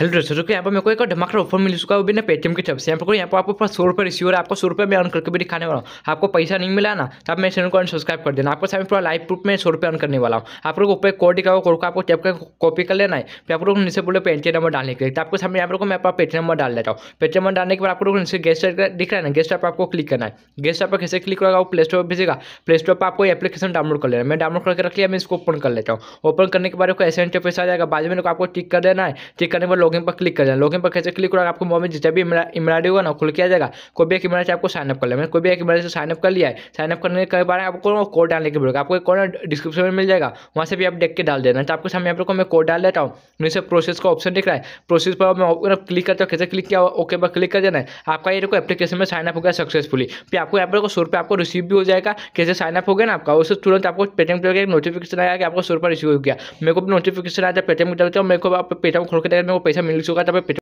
hello दोस्तों तो यहाँ पर मेरे को एक और ऑफर मिल चुका है वो भी ना पेटीएम की तरफ से यहाँ पर यहाँ पर आपको पास सौ रुपये रिसीव है आपको सौ रुपये मैं अर्न करके भी दिखाने वाला हूँ आपको पैसा नहीं मिला ना तो आप मेरे चैनल को अनसब्सक्राइब कर देना आपको सामने पूरा लाइव प्रूफ में सौ रुपये अर्न करने वाला हूँ आप लोग ऊपर कोड दिखाओ कोड को आपको टैप कर कॉपी कर लेना है फिर आप लोग नीचे बोले पेटीएम नंबर डालने के लिए तो आपको सामने यहाँ पर मैं आपका पेटीएम नंबर डाल देता हूँ पेटीएम नंबर डालने के बाद आप लोग नीचे गेस्ट दिख रहा है ना गेस्ट ऐप आपको क्लिक करना है गेस्ट ऐप पर कैसे क्लिक करेगा वो प्ले स्टोर पर भेजेगा प्ले स्टोर पर आपको एप्लीकेशन डाउनलोड कर लेना मैं डाउनलोड करके रख लिया मैं इसको ओपन कर लेता हूँ ओपन करने के बाद ऐसे इंटरफेस आ जाएगा बाद में आपको टिक कर देना है टिक करने पर लॉगिन पर क्लिक कर जाए लॉगिन पर कैसे क्लिक करोगे आपको मोबाइल जब भी इमराडी होगा ना खुल किया जाएगा कोई भी एक इमराज से आपको साइनअप कर लिया मैंने कोई भी एक इमराज से साइनअप कर लिया है साइनअप करने के बाद आपको कोड डालने की पड़ेगा आपको कोड डिस्क्रिप्शन में मिल जाएगा वहाँ से भी आप देख के डाल देना तो आपके सामने यहाँ पर मैं कोड डाल देता हूँ नीचे प्रोसेस का ऑप्शन दिख रहा है प्रोसेस पर मैं क्लिक करता हूँ कैसे क्लिक किया ओके पर क्लिक कर देना है आपका ये देखो एप्लीकेशन में साइनअप हो गया सक्सेसफुली फिर आपको यहाँ पर सौ रुपये आपको रिसीव भी हो जाएगा कैसे साइनअप हो गया ना आपका उससे तुरंत आपको पेटीएम पे एक नोटिफिकेशन आया कि आपको सौ रुपये रिसीव हो गया मेरे को भी नोटिफिकेशन आया पेटीएम कर देता मेरे को पेटीएम खोल के देखा मेरे को पैसा me mí el